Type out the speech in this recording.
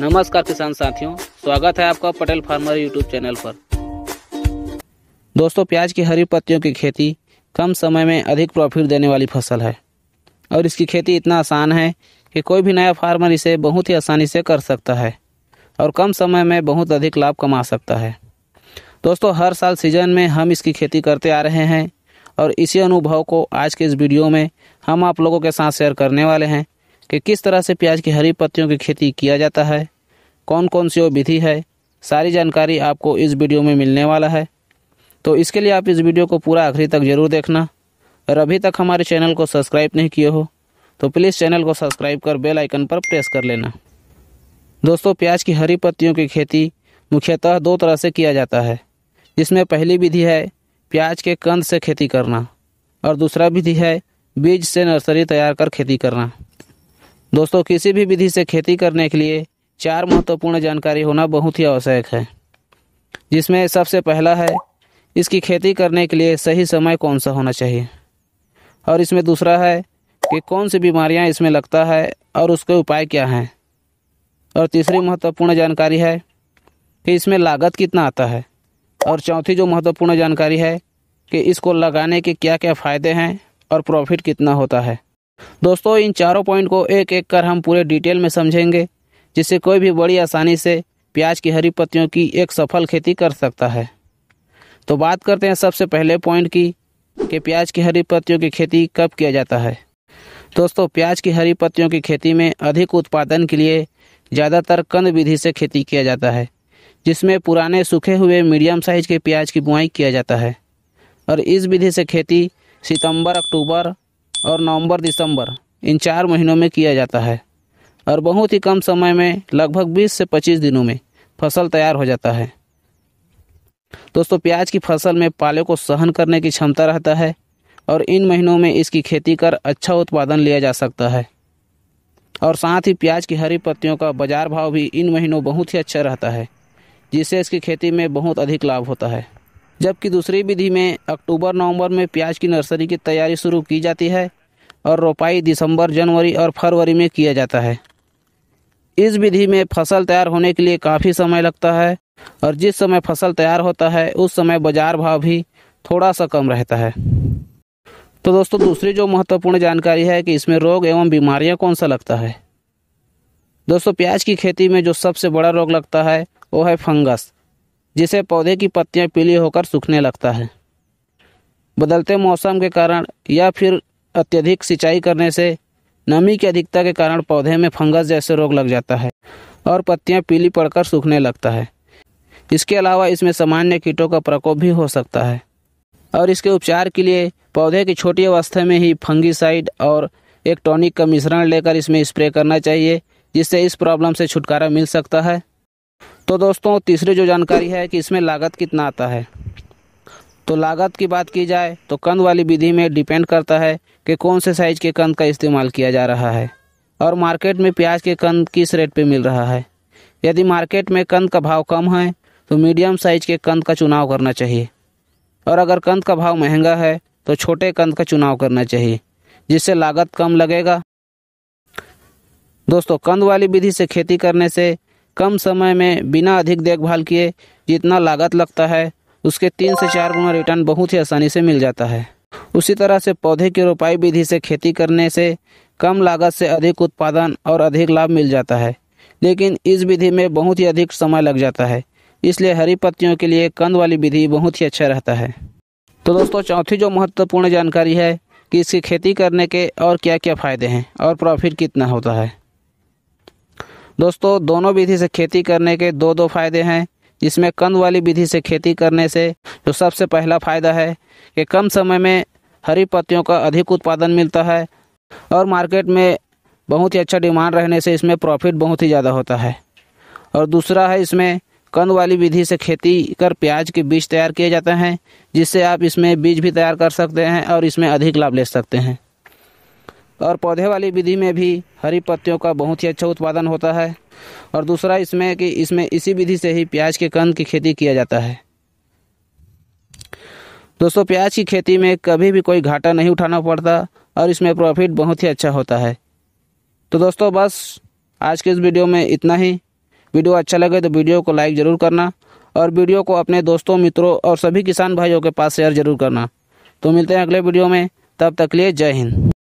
नमस्कार किसान साथियों स्वागत है आपका पटेल फार्मर यूट्यूब चैनल पर दोस्तों प्याज की हरी पत्तियों की खेती कम समय में अधिक प्रॉफिट देने वाली फसल है और इसकी खेती इतना आसान है कि कोई भी नया फार्मर इसे बहुत ही आसानी से कर सकता है और कम समय में बहुत अधिक लाभ कमा सकता है दोस्तों हर साल सीजन में हम इसकी खेती करते आ रहे हैं और इसी अनुभव को आज के इस वीडियो में हम आप लोगों के साथ शेयर करने वाले हैं कि किस तरह से प्याज की हरी पत्तियों की खेती किया जाता है कौन कौन सी वो विधि है सारी जानकारी आपको इस वीडियो में मिलने वाला है तो इसके लिए आप इस वीडियो को पूरा आखिरी तक ज़रूर देखना और अभी तक हमारे चैनल को सब्सक्राइब नहीं किए हो तो प्लीज़ चैनल को सब्सक्राइब कर बेल आइकन पर प्रेस कर लेना दोस्तों प्याज की हरी पत्तियों की खेती मुख्यतः दो तरह से किया जाता है जिसमें पहली विधि है प्याज के कंद से खेती करना और दूसरा विधि है बीज से नर्सरी तैयार कर खेती करना दोस्तों किसी भी विधि से खेती करने के लिए चार महत्वपूर्ण जानकारी होना बहुत ही आवश्यक है जिसमें सबसे पहला है इसकी खेती करने के लिए सही समय कौन सा होना चाहिए और इसमें दूसरा है कि कौन सी बीमारियां इसमें लगता है और उसके उपाय क्या हैं और तीसरी महत्वपूर्ण जानकारी है कि इसमें लागत कितना आता है और चौथी जो महत्वपूर्ण जानकारी है कि इसको लगाने के क्या क्या फ़ायदे हैं और प्रॉफिट कितना होता है दोस्तों इन चारों पॉइंट को एक एक कर हम पूरे डिटेल में समझेंगे जिससे कोई भी बड़ी आसानी से प्याज की हरी पत्तियों की एक सफल खेती कर सकता है तो बात करते हैं सबसे पहले पॉइंट की कि प्याज की हरी पत्तियों की खेती कब किया जाता है दोस्तों प्याज की हरी पत्तियों की खेती में अधिक उत्पादन के लिए ज़्यादातर कंद विधि से खेती किया जाता है जिसमें पुराने सूखे हुए मीडियम साइज के प्याज की बुआई किया जाता है और इस विधि से खेती सितंबर अक्टूबर और नवंबर दिसंबर इन चार महीनों में किया जाता है और बहुत ही कम समय में लगभग 20 से 25 दिनों में फसल तैयार हो जाता है दोस्तों प्याज की फसल में पाले को सहन करने की क्षमता रहता है और इन महीनों में इसकी खेती कर अच्छा उत्पादन लिया जा सकता है और साथ ही प्याज की हरी पत्तियों का बाजार भाव भी इन महीनों बहुत ही अच्छा रहता है जिससे इसकी खेती में बहुत अधिक लाभ होता है जबकि दूसरी विधि में अक्टूबर नवंबर में प्याज की नर्सरी की तैयारी शुरू की जाती है और रोपाई दिसंबर जनवरी और फरवरी में किया जाता है इस विधि में फसल तैयार होने के लिए काफ़ी समय लगता है और जिस समय फसल तैयार होता है उस समय बाजार भाव भी थोड़ा सा कम रहता है तो दोस्तों दूसरी जो महत्वपूर्ण जानकारी है कि इसमें रोग एवं बीमारियां कौन सा लगता है दोस्तों प्याज की खेती में जो सबसे बड़ा रोग लगता है वो है फंगस जिसे पौधे की पत्तियां पीली होकर सूखने लगता है बदलते मौसम के कारण या फिर अत्यधिक सिंचाई करने से नमी की अधिकता के कारण पौधे में फंगस जैसे रोग लग जाता है और पत्तियां पीली पड़कर सूखने लगता है इसके अलावा इसमें सामान्य कीटों का प्रकोप भी हो सकता है और इसके उपचार के लिए पौधे की छोटी अवस्था में ही फंगीसाइड और एक टॉनिक का मिश्रण लेकर इसमें स्प्रे करना चाहिए जिससे इस प्रॉब्लम से छुटकारा मिल सकता है तो दोस्तों तीसरी जो जानकारी है कि इसमें लागत कितना आता है तो लागत की बात की जाए तो कंद वाली विधि में डिपेंड करता है कि कौन से साइज के कंद का इस्तेमाल किया जा रहा है और मार्केट में प्याज के कंद किस रेट पे मिल रहा है यदि मार्केट में कंद का भाव कम है तो मीडियम साइज के कंद का चुनाव करना चाहिए और अगर कंद का भाव महंगा है तो छोटे कंद का चुनाव करना चाहिए जिससे लागत कम लगेगा दोस्तों कंद वाली विधि से खेती करने से कम समय में बिना अधिक देखभाल किए जितना लागत लगता है उसके तीन से चार गुना रिटर्न बहुत ही आसानी से मिल जाता है उसी तरह से पौधे की रोपाई विधि से खेती करने से कम लागत से अधिक उत्पादन और अधिक लाभ मिल जाता है लेकिन इस विधि में बहुत ही अधिक समय लग जाता है इसलिए हरी पत्तियों के लिए कंद वाली विधि बहुत ही अच्छा रहता है तो दोस्तों चौथी जो महत्वपूर्ण जानकारी है कि इसकी खेती करने के और क्या क्या फ़ायदे हैं और प्रॉफिट कितना होता है दोस्तों दोनों विधि से खेती करने के दो दो फायदे हैं इसमें कंद वाली विधि से खेती करने से जो सबसे पहला फायदा है कि कम समय में हरी पत्तियों का अधिक उत्पादन मिलता है और मार्केट में बहुत ही अच्छा डिमांड रहने से इसमें प्रॉफिट बहुत ही ज़्यादा होता है और दूसरा है इसमें कंद वाली विधि से खेती कर प्याज के बीज तैयार किए जाते हैं जिससे आप इसमें बीज भी तैयार कर सकते हैं और इसमें अधिक लाभ ले सकते हैं और पौधे वाली विधि में भी हरी पत्तियों का बहुत ही अच्छा उत्पादन होता है और दूसरा इसमें कि इसमें इसी विधि से ही प्याज के कंद की खेती किया जाता है दोस्तों प्याज की खेती में कभी भी कोई घाटा नहीं उठाना पड़ता और इसमें प्रॉफिट बहुत ही अच्छा होता है तो दोस्तों बस आज के इस वीडियो में इतना ही वीडियो अच्छा लगे तो वीडियो को लाइक ज़रूर करना और वीडियो को अपने दोस्तों मित्रों और सभी किसान भाइयों के पास शेयर ज़रूर करना तो मिलते हैं अगले वीडियो में तब तक लिए जय हिंद